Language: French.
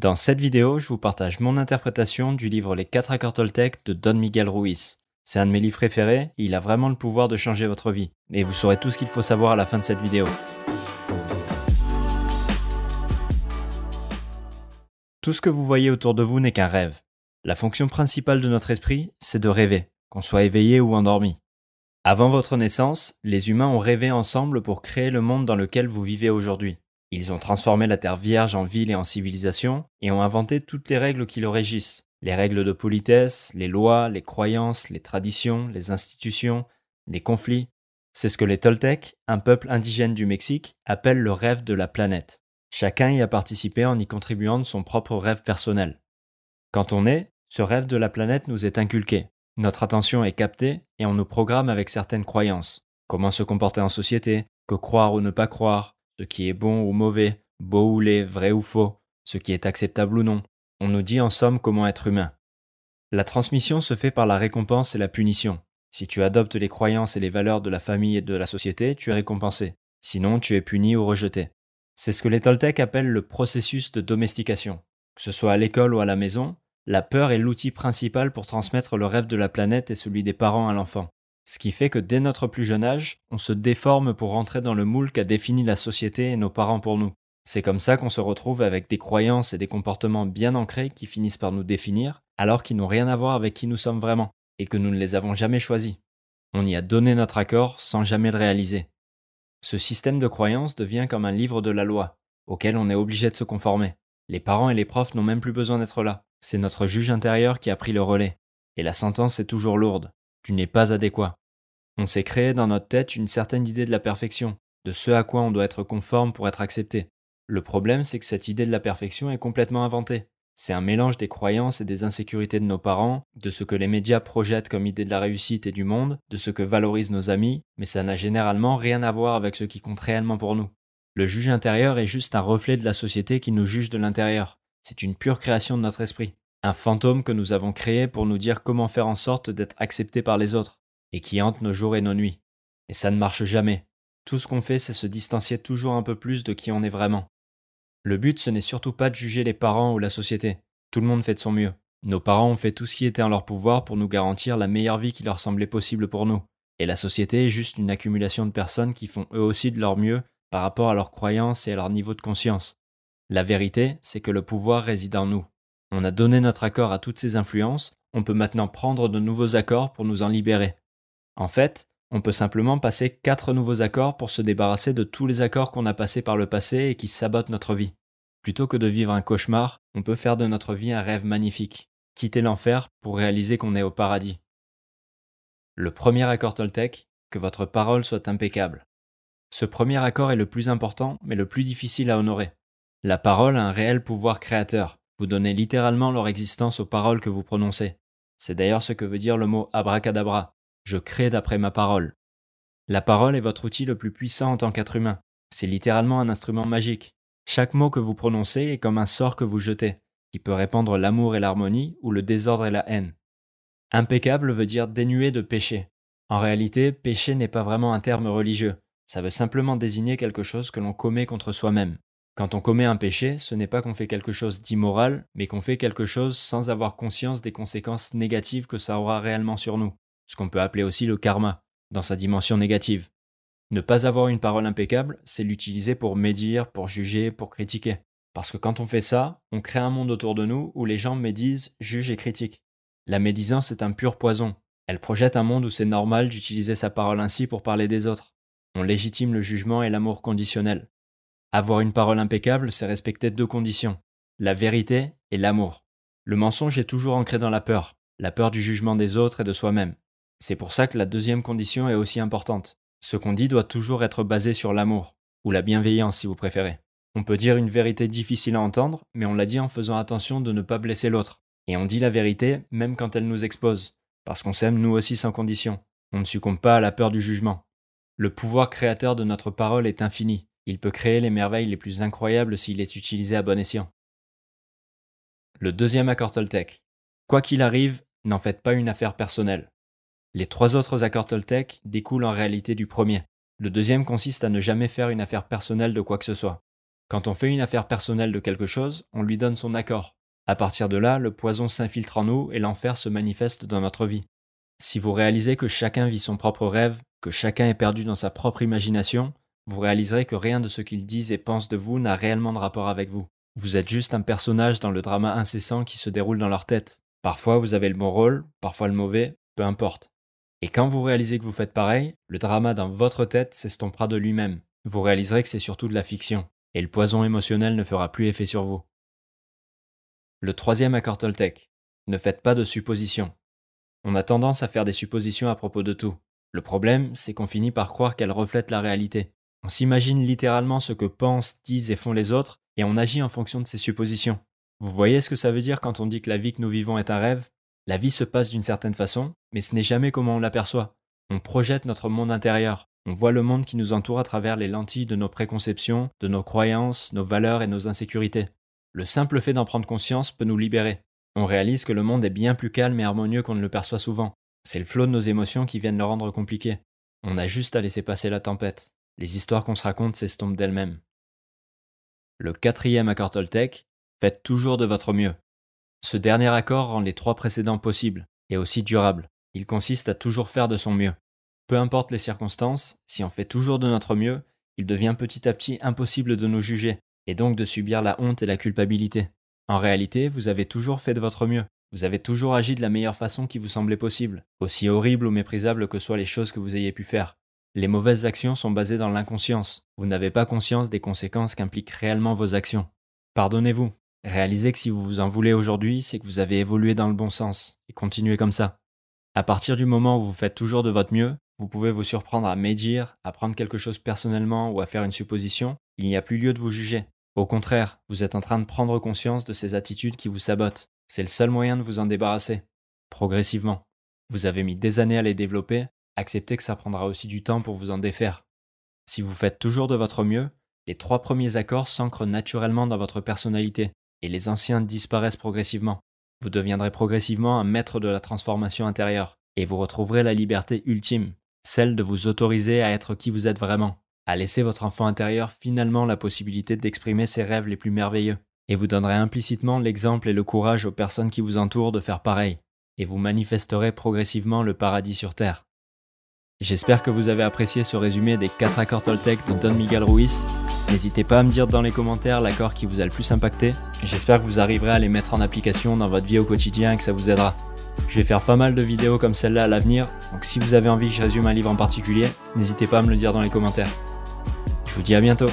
Dans cette vidéo, je vous partage mon interprétation du livre Les 4 accords Toltec de Don Miguel Ruiz. C'est un de mes livres préférés, il a vraiment le pouvoir de changer votre vie. Et vous saurez tout ce qu'il faut savoir à la fin de cette vidéo. Tout ce que vous voyez autour de vous n'est qu'un rêve. La fonction principale de notre esprit, c'est de rêver, qu'on soit éveillé ou endormi. Avant votre naissance, les humains ont rêvé ensemble pour créer le monde dans lequel vous vivez aujourd'hui. Ils ont transformé la Terre vierge en ville et en civilisation, et ont inventé toutes les règles qui le régissent, les règles de politesse, les lois, les croyances, les traditions, les institutions, les conflits. C'est ce que les Toltecs, un peuple indigène du Mexique, appellent le rêve de la planète. Chacun y a participé en y contribuant de son propre rêve personnel. Quand on est, ce rêve de la planète nous est inculqué. Notre attention est captée et on nous programme avec certaines croyances. Comment se comporter en société, que croire ou ne pas croire, ce qui est bon ou mauvais, beau ou laid, vrai ou faux, ce qui est acceptable ou non. On nous dit en somme comment être humain. La transmission se fait par la récompense et la punition. Si tu adoptes les croyances et les valeurs de la famille et de la société, tu es récompensé. Sinon, tu es puni ou rejeté. C'est ce que les Toltecs appellent le processus de domestication. Que ce soit à l'école ou à la maison, la peur est l'outil principal pour transmettre le rêve de la planète et celui des parents à l'enfant. Ce qui fait que dès notre plus jeune âge, on se déforme pour rentrer dans le moule qu'a défini la société et nos parents pour nous. C'est comme ça qu'on se retrouve avec des croyances et des comportements bien ancrés qui finissent par nous définir, alors qu'ils n'ont rien à voir avec qui nous sommes vraiment, et que nous ne les avons jamais choisis. On y a donné notre accord sans jamais le réaliser. Ce système de croyances devient comme un livre de la loi, auquel on est obligé de se conformer. Les parents et les profs n'ont même plus besoin d'être là. C'est notre juge intérieur qui a pris le relais. Et la sentence est toujours lourde. Tu n'es pas adéquat. On s'est créé dans notre tête une certaine idée de la perfection, de ce à quoi on doit être conforme pour être accepté. Le problème, c'est que cette idée de la perfection est complètement inventée. C'est un mélange des croyances et des insécurités de nos parents, de ce que les médias projettent comme idée de la réussite et du monde, de ce que valorisent nos amis, mais ça n'a généralement rien à voir avec ce qui compte réellement pour nous. Le juge intérieur est juste un reflet de la société qui nous juge de l'intérieur. C'est une pure création de notre esprit. Un fantôme que nous avons créé pour nous dire comment faire en sorte d'être accepté par les autres et qui hante nos jours et nos nuits. Et ça ne marche jamais. Tout ce qu'on fait, c'est se distancier toujours un peu plus de qui on est vraiment. Le but, ce n'est surtout pas de juger les parents ou la société. Tout le monde fait de son mieux. Nos parents ont fait tout ce qui était en leur pouvoir pour nous garantir la meilleure vie qui leur semblait possible pour nous. Et la société est juste une accumulation de personnes qui font eux aussi de leur mieux par rapport à leurs croyances et à leur niveau de conscience. La vérité, c'est que le pouvoir réside en nous. On a donné notre accord à toutes ces influences, on peut maintenant prendre de nouveaux accords pour nous en libérer. En fait, on peut simplement passer quatre nouveaux accords pour se débarrasser de tous les accords qu'on a passés par le passé et qui sabotent notre vie. Plutôt que de vivre un cauchemar, on peut faire de notre vie un rêve magnifique, quitter l'enfer pour réaliser qu'on est au paradis. Le premier accord Toltec, que votre parole soit impeccable. Ce premier accord est le plus important, mais le plus difficile à honorer. La parole a un réel pouvoir créateur. Vous donnez littéralement leur existence aux paroles que vous prononcez. C'est d'ailleurs ce que veut dire le mot abracadabra, je crée d'après ma parole. La parole est votre outil le plus puissant en tant qu'être humain. C'est littéralement un instrument magique. Chaque mot que vous prononcez est comme un sort que vous jetez, qui peut répandre l'amour et l'harmonie ou le désordre et la haine. Impeccable veut dire dénué de péché. En réalité, péché n'est pas vraiment un terme religieux. Ça veut simplement désigner quelque chose que l'on commet contre soi-même. Quand on commet un péché, ce n'est pas qu'on fait quelque chose d'immoral, mais qu'on fait quelque chose sans avoir conscience des conséquences négatives que ça aura réellement sur nous ce qu'on peut appeler aussi le karma, dans sa dimension négative. Ne pas avoir une parole impeccable, c'est l'utiliser pour médire, pour juger, pour critiquer. Parce que quand on fait ça, on crée un monde autour de nous où les gens médisent, jugent et critiquent. La médisance est un pur poison. Elle projette un monde où c'est normal d'utiliser sa parole ainsi pour parler des autres. On légitime le jugement et l'amour conditionnel. Avoir une parole impeccable, c'est respecter deux conditions, la vérité et l'amour. Le mensonge est toujours ancré dans la peur, la peur du jugement des autres et de soi-même. C'est pour ça que la deuxième condition est aussi importante. Ce qu'on dit doit toujours être basé sur l'amour, ou la bienveillance si vous préférez. On peut dire une vérité difficile à entendre, mais on la dit en faisant attention de ne pas blesser l'autre. Et on dit la vérité même quand elle nous expose, parce qu'on s'aime nous aussi sans condition. On ne succombe pas à la peur du jugement. Le pouvoir créateur de notre parole est infini. Il peut créer les merveilles les plus incroyables s'il est utilisé à bon escient. Le deuxième accord Toltec. Quoi qu'il arrive, n'en faites pas une affaire personnelle. Les trois autres accords Toltec découlent en réalité du premier. Le deuxième consiste à ne jamais faire une affaire personnelle de quoi que ce soit. Quand on fait une affaire personnelle de quelque chose, on lui donne son accord. À partir de là, le poison s'infiltre en nous et l'enfer se manifeste dans notre vie. Si vous réalisez que chacun vit son propre rêve, que chacun est perdu dans sa propre imagination, vous réaliserez que rien de ce qu'ils disent et pensent de vous n'a réellement de rapport avec vous. Vous êtes juste un personnage dans le drama incessant qui se déroule dans leur tête. Parfois vous avez le bon rôle, parfois le mauvais, peu importe. Et quand vous réalisez que vous faites pareil, le drama dans votre tête s'estompera de lui-même. Vous réaliserez que c'est surtout de la fiction, et le poison émotionnel ne fera plus effet sur vous. Le troisième accord Toltec. Ne faites pas de suppositions. On a tendance à faire des suppositions à propos de tout. Le problème, c'est qu'on finit par croire qu'elles reflètent la réalité. On s'imagine littéralement ce que pensent, disent et font les autres, et on agit en fonction de ces suppositions. Vous voyez ce que ça veut dire quand on dit que la vie que nous vivons est un rêve la vie se passe d'une certaine façon, mais ce n'est jamais comment on l'aperçoit. On projette notre monde intérieur. On voit le monde qui nous entoure à travers les lentilles de nos préconceptions, de nos croyances, nos valeurs et nos insécurités. Le simple fait d'en prendre conscience peut nous libérer. On réalise que le monde est bien plus calme et harmonieux qu'on ne le perçoit souvent. C'est le flot de nos émotions qui viennent le rendre compliqué. On a juste à laisser passer la tempête. Les histoires qu'on se raconte s'estompent d'elles-mêmes. Le quatrième accord Toltec, faites toujours de votre mieux. Ce dernier accord rend les trois précédents possibles, et aussi durables. Il consiste à toujours faire de son mieux. Peu importe les circonstances, si on fait toujours de notre mieux, il devient petit à petit impossible de nous juger, et donc de subir la honte et la culpabilité. En réalité, vous avez toujours fait de votre mieux, vous avez toujours agi de la meilleure façon qui vous semblait possible, aussi horrible ou méprisable que soient les choses que vous ayez pu faire. Les mauvaises actions sont basées dans l'inconscience, vous n'avez pas conscience des conséquences qu'impliquent réellement vos actions. Pardonnez-vous, Réalisez que si vous vous en voulez aujourd'hui, c'est que vous avez évolué dans le bon sens, et continuez comme ça. À partir du moment où vous faites toujours de votre mieux, vous pouvez vous surprendre à médire, à prendre quelque chose personnellement ou à faire une supposition, il n'y a plus lieu de vous juger. Au contraire, vous êtes en train de prendre conscience de ces attitudes qui vous sabotent. C'est le seul moyen de vous en débarrasser. Progressivement. Vous avez mis des années à les développer, acceptez que ça prendra aussi du temps pour vous en défaire. Si vous faites toujours de votre mieux, les trois premiers accords s'ancrent naturellement dans votre personnalité et les anciens disparaissent progressivement. Vous deviendrez progressivement un maître de la transformation intérieure, et vous retrouverez la liberté ultime, celle de vous autoriser à être qui vous êtes vraiment, à laisser votre enfant intérieur finalement la possibilité d'exprimer ses rêves les plus merveilleux, et vous donnerez implicitement l'exemple et le courage aux personnes qui vous entourent de faire pareil, et vous manifesterez progressivement le paradis sur Terre. J'espère que vous avez apprécié ce résumé des 4 accords Toltec de Don Miguel Ruiz. N'hésitez pas à me dire dans les commentaires l'accord qui vous a le plus impacté. J'espère que vous arriverez à les mettre en application dans votre vie au quotidien et que ça vous aidera. Je vais faire pas mal de vidéos comme celle-là à l'avenir, donc si vous avez envie que je résume un livre en particulier, n'hésitez pas à me le dire dans les commentaires. Je vous dis à bientôt